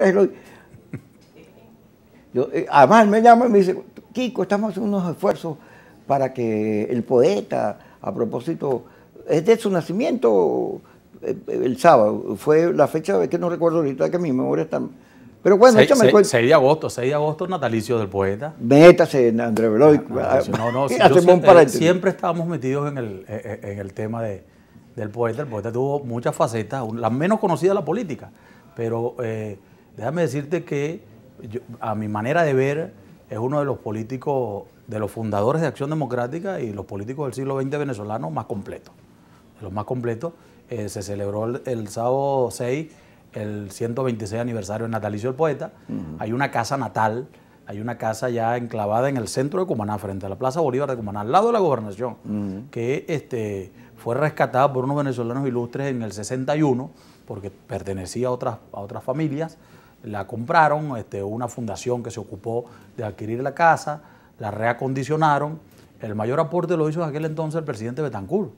Eh, además, me llama y me dice, Kiko, estamos haciendo unos esfuerzos para que el poeta, a propósito, es de su nacimiento eh, eh, el sábado, fue la fecha que no recuerdo ahorita que mi memoria está... Pero bueno, 6, échame 6 de agosto, 6 de agosto, natalicio del poeta. Métase, André Veloy. Ah, ah, no, no, siempre, estábamos metidos en el, tema de, del poeta. El poeta tuvo muchas facetas, la menos conocida la política, pero... Eh, Déjame decirte que a mi manera de ver es uno de los políticos, de los fundadores de Acción Democrática y los políticos del siglo XX venezolano más completos. De los más completos. Eh, se celebró el, sábado 6 el 126 aniversario de natalicio del poeta. Hay una casa natal, hay una casa ya enclavada en el centro de Cumaná, frente a la Plaza Bolívar de Cumaná, al lado de la gobernación, que este, fue rescatada por unos venezolanos ilustres en el 61, porque pertenecía a otras, a otras familias la compraron, este, una fundación que se ocupó de adquirir la casa, la reacondicionaron. El mayor aporte lo hizo en aquel entonces el presidente Betancourt.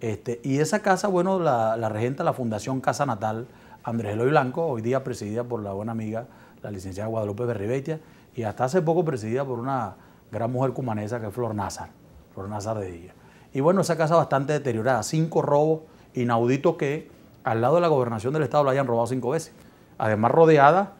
Este, y esa casa, bueno, la, la, regenta la Fundación Casa Natal Andrés Eloy Blanco, hoy día presidida por la buena amiga, la licenciada Guadalupe Berribetia, y hasta hace poco presidida por una gran mujer cumanesa que es Flor Nazar, Flor Nazar de Díaz. Y bueno, esa casa bastante deteriorada, cinco robos inauditos que al lado de la gobernación del Estado la hayan robado cinco veces además rodeada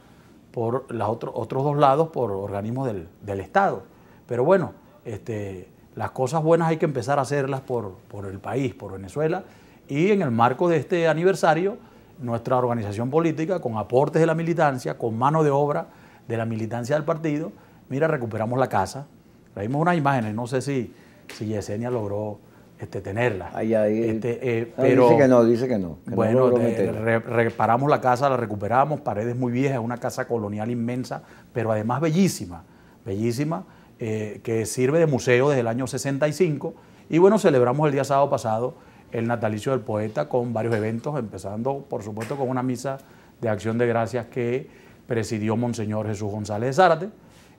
por los otros dos lados por organismos del, Estado. Pero bueno, este, las cosas buenas hay que empezar a hacerlas por, por el país, por Venezuela, y en el marco de este aniversario, nuestra organización política, con aportes de la militancia, con mano de obra de la militancia del partido, mira, recuperamos la casa. Traímos unas imágenes, no sé si, si Yesenia logró este, tenerla. Este, eh, ah, dice que no, dice que no. bueno, reparamos la casa, la recuperamos, paredes muy viejas, una casa colonial inmensa, pero además bellísima, bellísima, eh, que sirve de museo desde el año 65. Y bueno, celebramos el día sábado pasado el natalicio del poeta con varios eventos, empezando por supuesto con una misa de acción de gracias que presidió Monseñor Jesús González de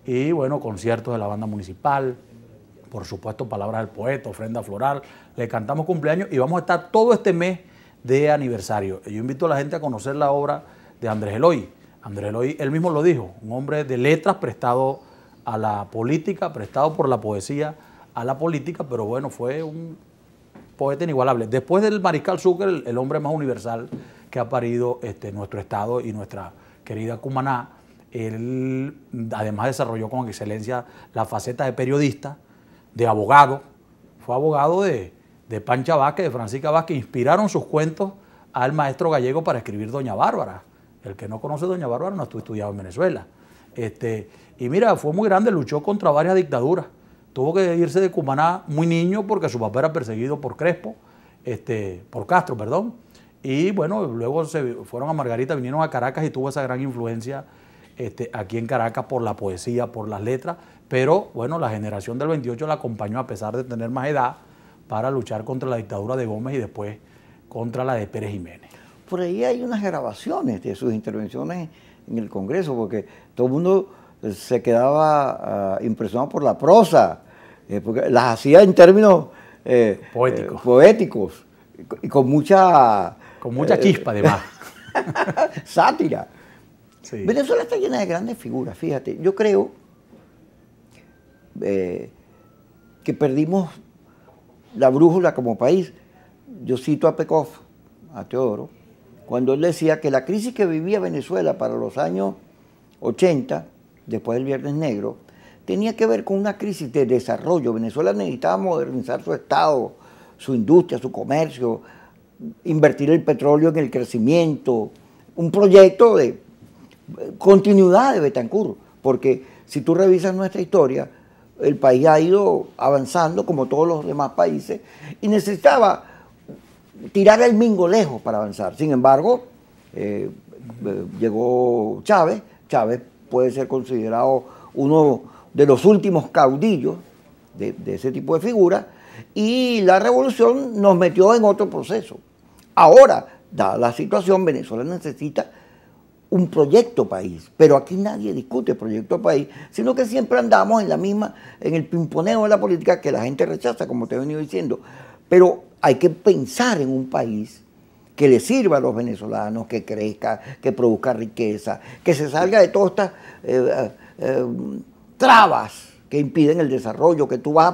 y bueno, conciertos de la banda municipal, por supuesto, Palabras del Poeta, Ofrenda Floral. Le cantamos cumpleaños y vamos a estar todo este mes de aniversario. Yo invito a la gente a conocer la obra de Andrés Eloy. Andrés Eloy, él mismo lo dijo, un hombre de letras prestado a la política, prestado por la poesía a la política, pero bueno, fue un poeta inigualable. Después del Mariscal Zucker, el, hombre más universal que ha parido este, nuestro Estado y nuestra querida Cumaná, él además desarrolló con excelencia la faceta de periodista, de abogado, fue abogado de, Pancha Vázquez, de Francisca Vázquez, inspiraron sus cuentos al maestro gallego para escribir Doña Bárbara. El que no conoce Doña Bárbara no estuvo estudiado en Venezuela. Este, y mira, fue muy grande, luchó contra varias dictaduras. Tuvo que irse de Cumaná muy niño porque su papá era perseguido por Crespo, este, por Castro, perdón. Y bueno, luego se fueron a Margarita, vinieron a Caracas y tuvo esa gran influencia este, aquí en Caracas por la poesía, por las letras, pero bueno, la generación del 28 la acompañó a pesar de tener más edad para luchar contra la dictadura de Gómez y después contra la de Pérez Jiménez. Por ahí hay unas grabaciones de sus intervenciones en el Congreso, porque todo el mundo eh, se quedaba ah, impresionado por la prosa, eh, porque las hacía en términos eh, eh poéticos y con mucha... Con mucha chispa además. sátira. Venezuela está llena de grandes figuras, fíjate. Yo creo eh, que perdimos la brújula como país. Yo cito a Pekov, a Teodoro, cuando él decía que la crisis que vivía Venezuela para los años 80, después del Viernes Negro, tenía que ver con una crisis de desarrollo. Venezuela necesitaba modernizar su Estado, su industria, su comercio, invertir el petróleo en el crecimiento, un proyecto de continuidad de Betancur, porque si tú revisas nuestra historia, el país ha ido avanzando como todos los demás países y necesitaba tirar el mingo lejos para avanzar. Sin embargo, eh, eh, llegó Chávez, Chávez puede ser considerado uno de los últimos caudillos de, de ese tipo de figuras, y la revolución nos metió en otro proceso. Ahora, dada la situación, Venezuela necesita un proyecto país, pero aquí nadie discute proyecto país, sino que siempre andamos en la misma, en el pimponeo de la política que la gente rechaza, como te he venido diciendo. Pero hay que pensar en un país que le sirva a los venezolanos, que crezca, que produzca riqueza, que se salga de todas estas eh, eh, eh, trabas que impiden el desarrollo, que tú vas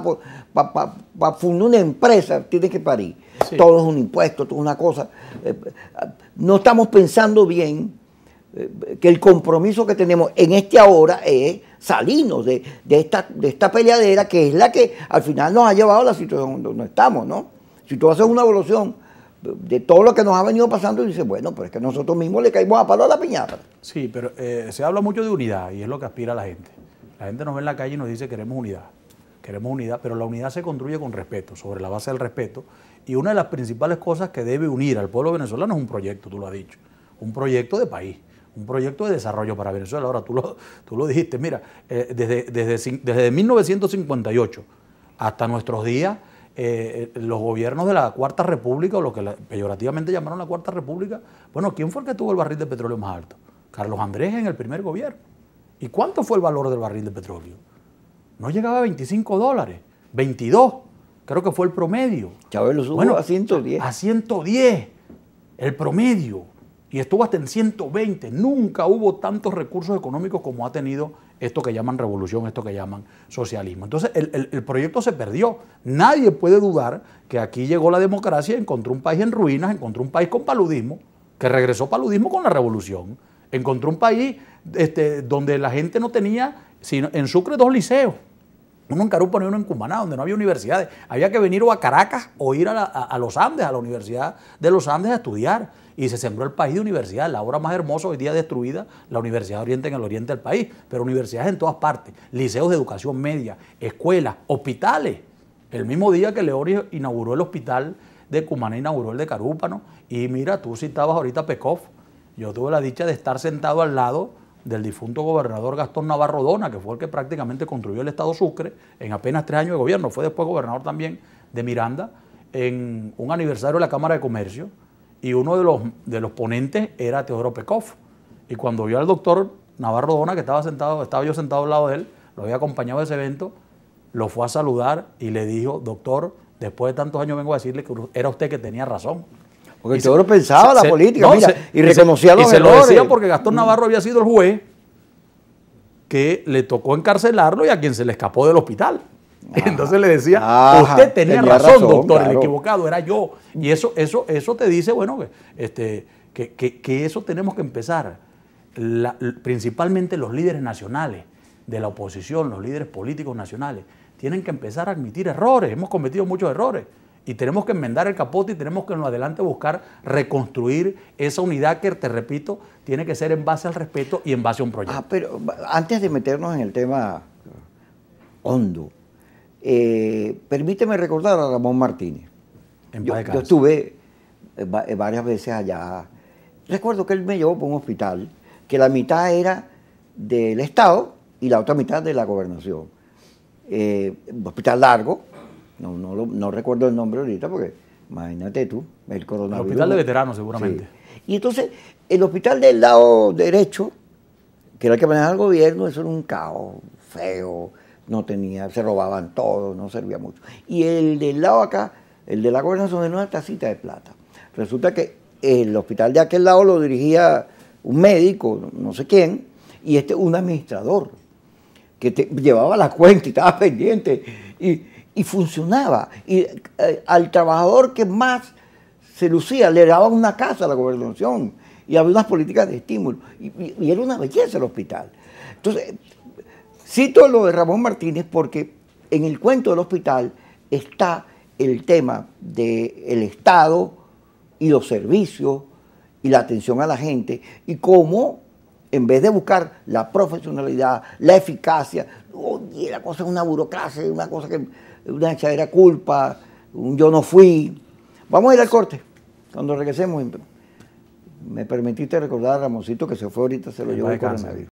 a, fundar una empresa, tienes que parir. Todo es un impuesto, todo es una cosa. no estamos pensando bien eh, que el compromiso que tenemos en este ahora es salirnos de, esta, de esta peleadera que es la que al final nos ha llevado a la situación donde estamos, ¿no? Si tú haces una evolución de todo lo que nos ha venido pasando y dices, bueno, pero es que nosotros mismos le caímos a palo a la piñata. Sí, pero eh, se habla mucho de unidad y es lo que aspira la gente. La gente nos ve en la calle y nos dice queremos unidad, queremos unidad, pero la unidad se construye con respeto, sobre la base del respeto. Y una de las principales cosas que debe unir al pueblo venezolano es un proyecto, tú lo has dicho, un proyecto de país un proyecto de desarrollo para Venezuela. Ahora tú lo, tú lo dijiste, mira, eh, desde, desde, 1958 hasta nuestros días, eh, los gobiernos de la Cuarta República, o lo que peyorativamente llamaron la Cuarta República, bueno, ¿quién fue el que tuvo el barril de petróleo más alto? Carlos Andrés en el primer gobierno. ¿Y cuánto fue el valor del barril de petróleo? No llegaba a 25 dólares, 22, creo que fue el promedio. Chávez lo subió bueno, a 110. A 110, el promedio y estuvo hasta en 120. Nunca hubo tantos recursos económicos como ha tenido esto que llaman revolución, esto que llaman socialismo. Entonces el, proyecto se perdió. Nadie puede dudar que aquí llegó la democracia, encontró un país en ruinas, encontró un país con paludismo, que regresó paludismo con la revolución. Encontró un país este, donde la gente no tenía, sino en Sucre, dos liceos. Uno en Carupa y uno en Cumaná, donde no había universidades. Había que venir o a Caracas o ir a los Andes, a la Universidad de los Andes a estudiar y se sembró el país de universidades. La obra más hermosa hoy día destruida, la Universidad de Oriente en el oriente del país, pero universidades en todas partes, liceos de educación media, escuelas, hospitales. El mismo día que leorio inauguró el hospital de Cumaná, inauguró el de Carúpano. Y mira, tú citabas ahorita Yo tuve la dicha de estar sentado al lado del difunto gobernador Gastón Navarro Dona, que fue el que prácticamente construyó el Estado Sucre en apenas tres años de gobierno. Fue después gobernador también de Miranda en un aniversario de la Cámara de Comercio y uno de los, de los ponentes era Teodoro Pekov. Y cuando vio al doctor Navarro Dona, que estaba sentado, estaba yo sentado al lado de él, lo había acompañado a ese evento, lo fue a saludar y le dijo, doctor, después de tantos años vengo a decirle que era usted que tenía razón. Porque Teodoro pensaba la política, y reconocía a los y se lo decía porque Gastón mm. Navarro había sido el juez que le tocó encarcelarlo y a quien se le escapó del hospital. Entonces le decía, usted tenía, razón, doctor, el equivocado era yo. Y eso, eso, eso te dice, bueno, que, este, que, que eso tenemos que empezar. principalmente los líderes nacionales de la oposición, los líderes políticos nacionales, tienen que empezar a admitir errores. Hemos cometido muchos errores y tenemos que enmendar el capote y tenemos que en lo adelante buscar reconstruir esa unidad que, te repito, tiene que ser en base al respeto y en base a un proyecto. Ah, pero antes de meternos en el tema hondo, eh, permíteme recordar a Ramón Martínez. yo, estuve eh, eh, varias veces allá. Recuerdo que él me llevó por un hospital que la mitad era del Estado y la otra mitad de la gobernación. hospital largo, no, recuerdo el nombre ahorita porque imagínate tú, el coronavirus. El hospital de veteranos seguramente. Y entonces el hospital del lado derecho, que era el que manejaba el gobierno, eso era un caos feo no tenía, se robaban todo, no servía mucho. Y el del lado acá, el de la gobernación, era una tacita de plata. Resulta que el hospital de aquel lado lo dirigía un médico, no sé quién, y este un administrador que llevaba la cuenta y estaba pendiente y, funcionaba. Y eh, al trabajador que más se lucía, le daba una casa a la gobernación y había unas políticas de estímulo. Y, y era una belleza el hospital. Entonces, Cito lo de Ramón Martínez porque en el cuento del hospital está el tema del Estado y los servicios y la atención a la gente y cómo en vez de buscar la profesionalidad, la eficacia, oye, la cosa es una burocracia, una cosa que una hechadera culpa, un yo no fui. Vamos a ir al corte. Cuando regresemos, me permitiste recordar a Ramoncito que se fue ahorita, se lo llevó la